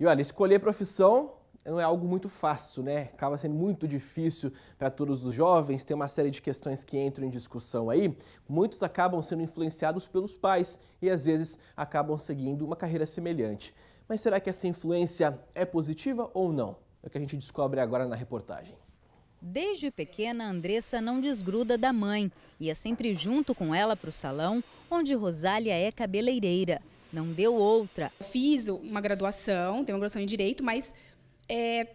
E olha, escolher profissão não é algo muito fácil, né? Acaba sendo muito difícil para todos os jovens, tem uma série de questões que entram em discussão aí. Muitos acabam sendo influenciados pelos pais e às vezes acabam seguindo uma carreira semelhante. Mas será que essa influência é positiva ou não? É o que a gente descobre agora na reportagem. Desde pequena, Andressa não desgruda da mãe. e é sempre junto com ela para o salão, onde Rosália é cabeleireira não deu outra. Fiz uma graduação, tenho uma graduação em direito, mas é,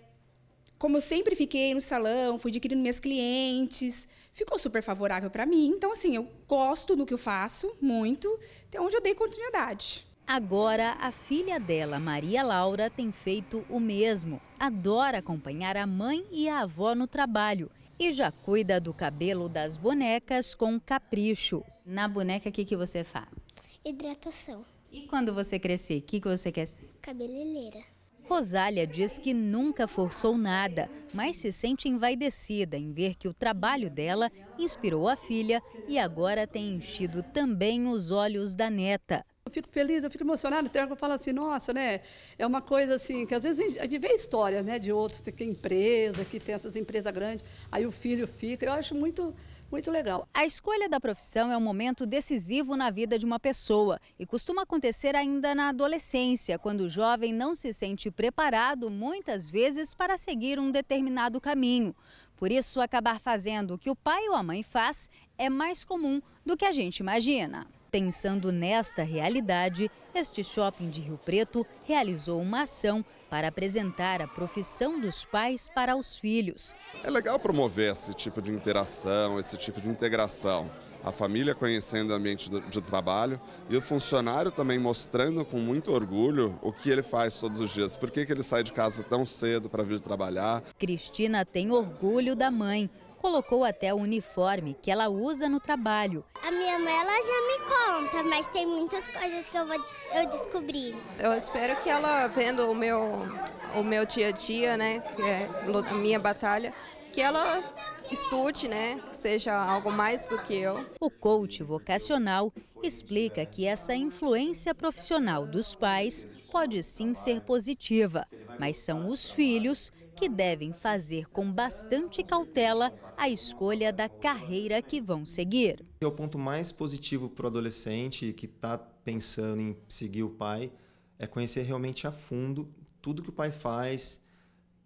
como eu sempre fiquei no salão, fui adquirindo minhas clientes, ficou super favorável para mim. Então, assim, eu gosto do que eu faço muito, então onde eu dei continuidade. Agora, a filha dela, Maria Laura, tem feito o mesmo. Adora acompanhar a mãe e a avó no trabalho e já cuida do cabelo das bonecas com capricho. Na boneca, o que, que você faz? Hidratação. E quando você crescer, o que, que você quer ser? Cabeleireira. Rosália diz que nunca forçou nada, mas se sente envaidecida em ver que o trabalho dela inspirou a filha e agora tem enchido também os olhos da neta fico feliz, eu fico emocionada. que eu falo assim, nossa, né? É uma coisa assim, que às vezes a gente, vê né, de outros, que tem empresa, que tem essas empresas grandes, aí o filho fica. Eu acho muito. Muito legal. A escolha da profissão é um momento decisivo na vida de uma pessoa e costuma acontecer ainda na adolescência, quando o jovem não se sente preparado muitas vezes para seguir um determinado caminho. Por isso, acabar fazendo o que o pai ou a mãe faz é mais comum do que a gente imagina. Pensando nesta realidade, este shopping de Rio Preto realizou uma ação para apresentar a profissão dos pais para os filhos. É legal promover esse tipo de interação, esse tipo de integração. A família conhecendo o ambiente de trabalho e o funcionário também mostrando com muito orgulho o que ele faz todos os dias, por que, que ele sai de casa tão cedo para vir trabalhar. Cristina tem orgulho da mãe colocou até o uniforme que ela usa no trabalho. A minha mãe ela já me conta, mas tem muitas coisas que eu vou eu descobri. Eu espero que ela vendo o meu o meu dia a dia, né, que é a minha batalha, que ela estude, né, seja algo mais do que eu. O coach vocacional explica que essa influência profissional dos pais pode sim ser positiva, mas são os filhos que devem fazer com bastante cautela a escolha da carreira que vão seguir. É o ponto mais positivo para o adolescente que está pensando em seguir o pai é conhecer realmente a fundo tudo que o pai faz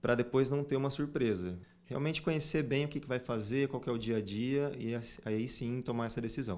para depois não ter uma surpresa. Realmente conhecer bem o que, que vai fazer, qual é o dia a dia e aí sim tomar essa decisão.